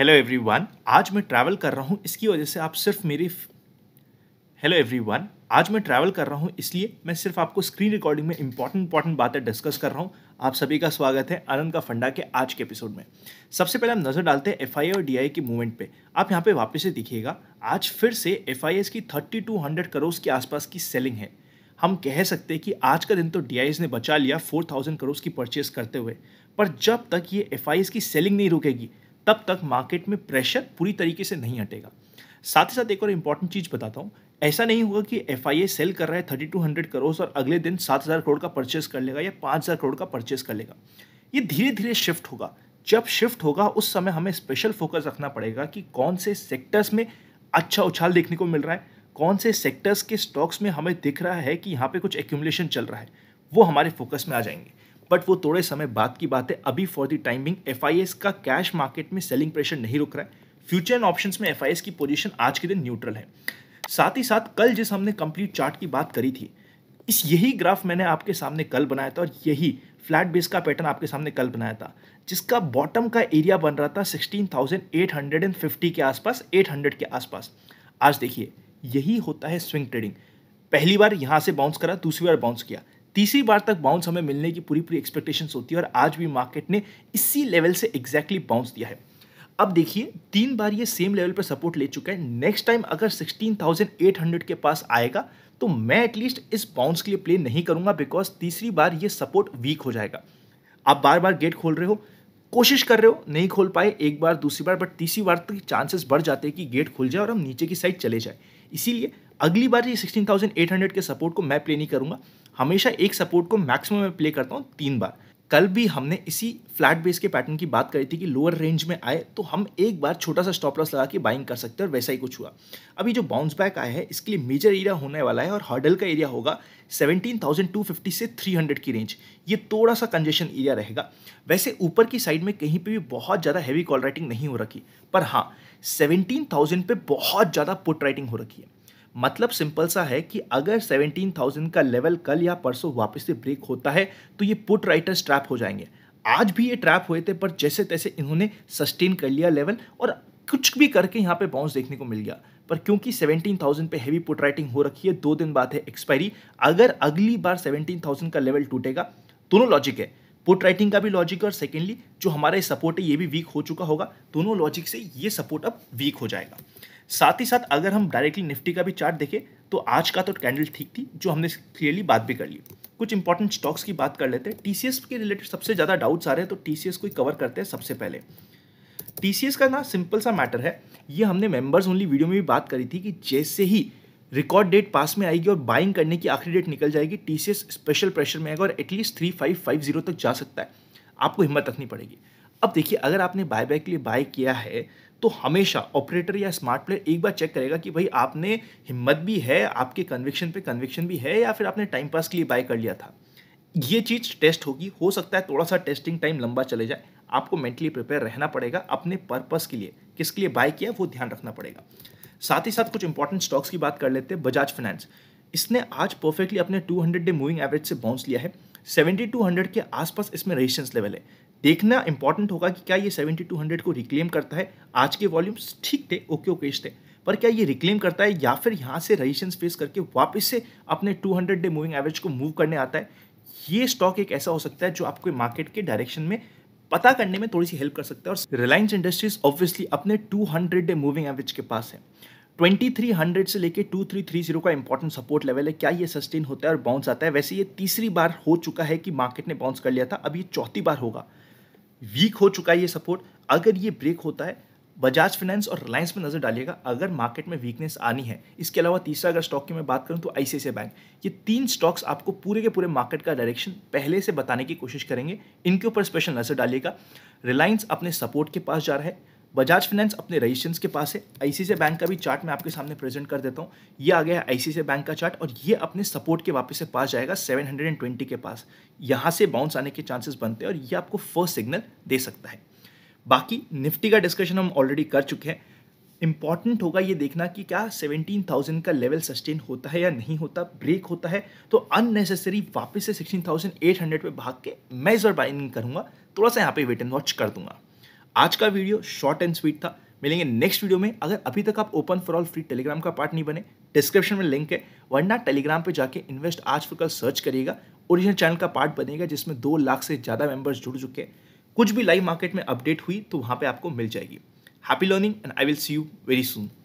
hello everyone आज मैं travel कर रहा हूँ इसकी वजह से आप सिर्फ मेरी हेलो एवरीवन आज मैं ट्रैवल कर रहा हूँ इसलिए मैं सिर्फ आपको स्क्रीन रिकॉर्डिंग में इंपॉर्टेंट इंपॉर्टेंट बातें डिस्कस कर रहा हूँ आप सभी का स्वागत है आनंद का फंडा के आज के एपिसोड में सबसे पहले हम नज़र डालते हैं एफ और डी के मूवमेंट पे आप यहाँ पे वापस से दिखिएगा आज फिर से एफ की थर्टी टू हंड्रेड करोड़ के आसपास की सेलिंग है हम कह सकते हैं कि आज का दिन तो डी ने बचा लिया फोर थाउजेंड करोड़ की परचेज करते हुए पर जब तक ये एफ की सेलिंग नहीं रुकेगी तब तक मार्केट में प्रेशर पूरी तरीके से नहीं हटेगा साथ ही साथ एक और इम्पॉर्टेंट चीज़ बताता हूँ ऐसा नहीं होगा कि एफ सेल कर रहा है थर्टी टू हंड्रेड करोड़ और अगले दिन सात हज़ार करोड़ का परचेस कर लेगा या पाँच हज़ार करोड़ का परचेस कर लेगा ये धीरे धीरे शिफ्ट होगा जब शिफ्ट होगा उस समय हमें स्पेशल फोकस रखना पड़ेगा कि कौन से सेक्टर्स में अच्छा उछाल देखने को मिल रहा है कौन से सेक्टर्स के स्टॉक्स में हमें दिख रहा है कि यहाँ पे कुछ एक्यूमुलेशन चल रहा है वो हमारे फोकस में आ जाएंगे बट वो थोड़े समय बाद की बात है अभी फॉर द टाइमिंग एफ का कैश मार्केट में सेलिंग प्रेशर नहीं रुक रहा है फ्यूचर एंड ऑप्शन में एफ की पोजिशन आज के दिन न्यूट्रल है साथ ही साथ कल जिस हमने कंप्लीट चार्ट की बात करी थी इस यही ग्राफ मैंने आपके सामने कल बनाया था और यही फ्लैट बेस का पैटर्न आपके सामने कल बनाया था जिसका बॉटम का एरिया बन रहा था 16,850 के आसपास 800 के आसपास आज देखिए यही होता है स्विंग ट्रेडिंग पहली बार यहां से बाउंस करा दूसरी बार बाउंस किया तीसरी बार तक बाउंस हमें मिलने की पूरी पूरी एक्सपेक्टेशंस होती है और आज भी मार्केट ने इसी लेवल से एग्जैक्टली बाउंस दिया है अब देखिए तीन बार ये सेम लेवल पर सपोर्ट ले चुका है नेक्स्ट टाइम अगर 16,800 के पास आएगा तो मैं एटलीस्ट इस बाउंस के लिए प्ले नहीं करूंगा बिकॉज तीसरी बार ये सपोर्ट वीक हो जाएगा आप बार बार गेट खोल रहे हो कोशिश कर रहे हो नहीं खोल पाए एक बार दूसरी बार बट तीसरी बार तक तो चांसेस बढ़ जाते हैं कि गेट खुल जाए और हम नीचे की साइड चले जाए इसीलिए अगली बार ये हंड्रेड के सपोर्ट को मैं प्ले नहीं करूंगा हमेशा एक सपोर्ट को मैक्सिमम मैं प्ले करता हूँ तीन बार कल भी हमने इसी फ्लैट बेस के पैटर्न की बात करी थी कि लोअर रेंज में आए तो हम एक बार छोटा सा स्टॉप लॉस लगा के बाइंग कर सकते हैं और वैसा ही कुछ हुआ अभी जो बाउंस बैक आया है इसके लिए मेजर एरिया होने वाला है और हर्डल का एरिया होगा 17,250 से 300 की रेंज ये थोड़ा सा कंजेशन एरिया रहेगा वैसे ऊपर की साइड में कहीं पर भी बहुत ज़्यादा हैवी कॉल राइटिंग नहीं हो रखी पर हाँ सेवनटीन पर बहुत ज़्यादा पुट राइटिंग हो रखी है मतलब सिंपल सा है कि अगर 17,000 का लेवल कल या परसों वापस से ब्रेक होता है तो ये पुट राइटर्स ट्रैप हो जाएंगे आज भी ये ट्रैप हुए थे पर जैसे तैसे इन्होंने सस्टेन कर लिया लेवल और कुछ भी करके यहाँ पे बाउंस देखने को मिल गया पर क्योंकि 17,000 पे हैवी पुट राइटिंग हो रखी है दो दिन बाद है एक्सपायरी अगर अगली बार 17,000 का लेवल टूटेगा दोनों लॉजिक है पुट राइटिंग का भी लॉजिक और सेकेंडली जो हमारे सपोर्ट है ये भी वीक हो चुका होगा दोनों लॉजिक से ये सपोर्ट अब वीक हो जाएगा साथ ही साथ अगर हम डायरेक्टली निफ्टी का भी चार्ट देखें तो आज का तो कैंडल ठीक थी जो हमने क्लियरली बात भी कर ली कुछ इंपॉर्टेंट स्टॉक्स की बात कर लेते हैं टीसीएस के रिलेटेड सबसे ज़्यादा डाउट्स आ रहे हैं तो टीसीएस को ही कवर करते हैं सबसे पहले टीसीएस का ना सिंपल सा मैटर है ये हमने मेंबर्स ओनली वीडियो में भी बात करी थी कि जैसे ही रिकॉर्ड डेट पास में आएगी और बाइंग करने की आखिरी डेट निकल जाएगी टीसीएस स्पेशल प्रेशर में आएगा और at least three five five zero तक जा सकता है आपको हिम्मत रखनी पड़ेगी अब देखिए अगर आपने बाय बैक के लिए बाय किया है तो हमेशा ऑपरेटर या स्मार्ट प्लेयर एक बार चेक करेगा कि भाई आपने हिम्मत भी है आपके कन्विक्शन पे कन्विक्शन भी है या फिर आपने टाइम पास के लिए बाय कर लिया था ये चीज़ टेस्ट होगी हो सकता है थोड़ा सा टेस्टिंग टाइम लंबा चले जाए आपको मेंटली प्रिपेयर रहना पड़ेगा अपने पर्पस के लिए किसके लिए बाय किया वो ध्यान रखना पड़ेगा साथ ही साथ कुछ इंपॉर्टेंट स्टॉक्स की बात कर लेते हैं बजाज फाइनेंस इसने आज परफेक्टली अपने 200 डे मूविंग एवरेज से बाउंस लिया है 7200 के आसपास इसमें रेजिस्टेंस लेवल है देखना इंपॉर्टेंट होगा कि क्या ये 7200 को रिक्लेम करता है आज के वॉल्यूम्स ठीक थे ओके ओके थे पर क्या ये रिक्लेम करता है या फिर यहाँ से रेजिस्टेंस फेस करके वापस से अपने 200 डे मूविंग एवरेज को मूव करने आता है ये स्टॉक एक ऐसा हो सकता है जो आपको मार्केट के डायरेक्शन में पता करने में थोड़ी सी हेल्प कर सकता है और रिलायंस इंडस्ट्रीज ऑब्वियसली अपने हंड्रेड डे मूविंग एवरेज के पास है 2300 से लेके 2330 का इंपॉर्टेंट सपोर्ट लेवल है क्या ये सस्टेन होता है और बाउंस आता है वैसे ये तीसरी बार हो चुका है कि मार्केट ने बाउंस कर लिया था अब ये चौथी बार होगा वीक हो चुका है ये सपोर्ट अगर ये ब्रेक होता है बजाज फाइनेंस और रिलायंस में नज़र डालिएगा अगर मार्केट में वीकनेस आनी है इसके अलावा तीसरा अगर स्टॉक की मैं बात करूं तो आईसीआई बैंक ये तीन स्टॉक्स आपको पूरे के पूरे मार्केट का डायरेक्शन पहले से बताने की कोशिश करेंगे इनके ऊपर स्पेशल नज़र डालिएगा रिलायंस अपने सपोर्ट के पास जा रहा है बजाज फाइनेंस अपने रजिस्ट्रेंस के पास है आईसीआई बैंक का भी चार्ट मैं आपके सामने प्रेजेंट कर देता हूँ ये आ गया है आईसीआई बैंक का चार्ट और ये अपने सपोर्ट के वापस से पास जाएगा 720 के पास यहाँ से बाउंस आने के चांसेस बनते हैं और ये आपको फर्स्ट सिग्नल दे सकता है बाकी निफ्टी का डिस्कशन हम ऑलरेडी कर चुके हैं इंपॉर्टेंट होगा ये देखना कि क्या 17,000 का लेवल सस्टेन होता है या नहीं होता ब्रेक होता है तो अननेसेसरी वापस से 16,800 पे भाग के मैं इस बार बाइनिंग करूंगा थोड़ा सा यहाँ पे वेट एंड वॉच कर दूंगा आज का वीडियो शॉर्ट एंड स्वीट था मिलेंगे नेक्स्ट वीडियो में अगर अभी तक आप open for all free Telegram का पार्ट नहीं बने डिस्क्रिप्शन में लिंक है वरना टेलीग्राम पे जाके इन्वेस्ट आज फिर कल सर्च करिएगा ओरिजिनल चैनल का पार्ट बनेगा जिसमें दो लाख से ज़्यादा मेंबर्स जुड़ चुके हैं कुछ भी लाइव मार्केट में अपडेट हुई तो वहाँ पर आपको मिल जाएगी happy learning and I will see you very soon